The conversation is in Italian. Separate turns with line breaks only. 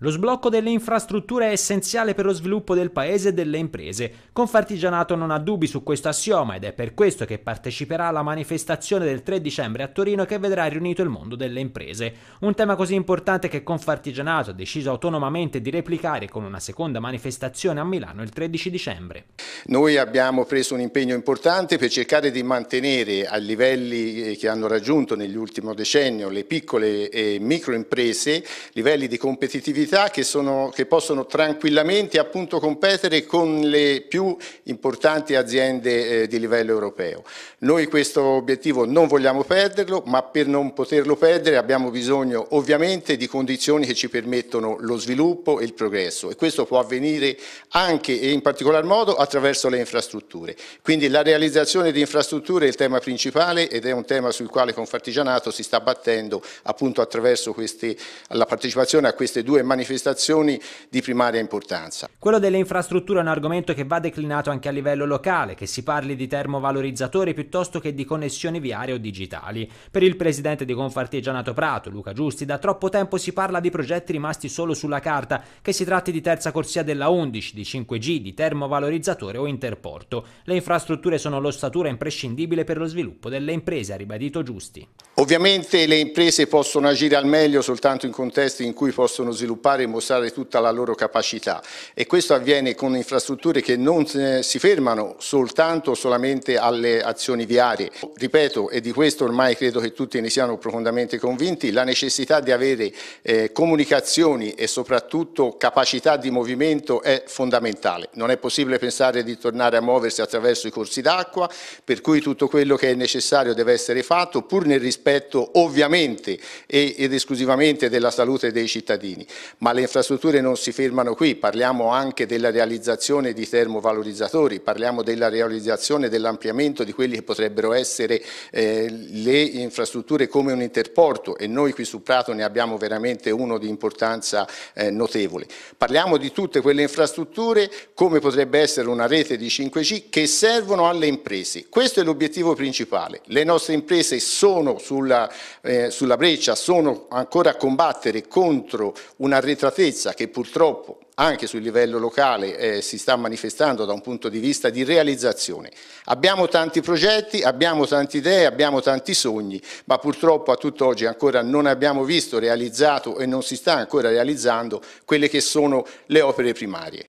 Lo sblocco delle infrastrutture è essenziale per lo sviluppo del paese e delle imprese. Confartigianato non ha dubbi su questo assioma ed è per questo che parteciperà alla manifestazione del 3 dicembre a Torino che vedrà riunito il mondo delle imprese. Un tema così importante che Confartigianato ha deciso autonomamente di replicare con una seconda manifestazione a Milano il 13 dicembre.
Noi abbiamo preso un impegno importante per cercare di mantenere a livelli eh, che hanno raggiunto negli ultimi decenni le piccole e micro imprese livelli di competitività attività che, sono, che possono tranquillamente appunto competere con le più importanti aziende eh, di livello europeo. Noi questo obiettivo non vogliamo perderlo, ma per non poterlo perdere abbiamo bisogno ovviamente di condizioni che ci permettono lo sviluppo e il progresso e questo può avvenire anche e in particolar modo attraverso le infrastrutture. Quindi la realizzazione di infrastrutture è il tema principale ed è un tema sul quale Confartigianato si sta battendo appunto attraverso queste, la partecipazione a queste due manifestazioni manifestazioni di primaria importanza.
Quello delle infrastrutture è un argomento che va declinato anche a livello locale, che si parli di termovalorizzatori piuttosto che di connessioni viarie o digitali. Per il presidente di Confartigianato Prato, Luca Giusti, da troppo tempo si parla di progetti rimasti solo sulla carta, che si tratti di terza corsia della 11, di 5G, di termovalorizzatore o interporto. Le infrastrutture sono l'ossatura imprescindibile per lo sviluppo delle imprese, ha ribadito Giusti.
Ovviamente le imprese possono agire al meglio soltanto in contesti in cui possono sviluppare sviluppare e mostrare tutta la loro capacità e questo avviene con infrastrutture che non eh, si fermano soltanto solamente alle azioni viarie. Ripeto, e di questo ormai credo che tutti ne siano profondamente convinti, la necessità di avere eh, comunicazioni e soprattutto capacità di movimento è fondamentale. Non è possibile pensare di tornare a muoversi attraverso i corsi d'acqua, per cui tutto quello che è necessario deve essere fatto, pur nel rispetto ovviamente ed esclusivamente della salute dei cittadini. Ma le infrastrutture non si fermano qui, parliamo anche della realizzazione di termovalorizzatori, parliamo della realizzazione dell'ampliamento di quelli che potrebbero essere eh, le infrastrutture come un interporto e noi qui su Prato ne abbiamo veramente uno di importanza eh, notevole. Parliamo di tutte quelle infrastrutture come potrebbe essere una rete di 5G che servono alle imprese. Questo è l'obiettivo principale. Le nostre imprese sono sulla, eh, sulla breccia, sono ancora a combattere contro una arretratezza che purtroppo anche sul livello locale eh, si sta manifestando da un punto di vista di realizzazione. Abbiamo tanti progetti, abbiamo tante idee, abbiamo tanti sogni, ma purtroppo a tutt'oggi ancora non abbiamo visto realizzato e non si sta ancora realizzando quelle che sono le opere primarie.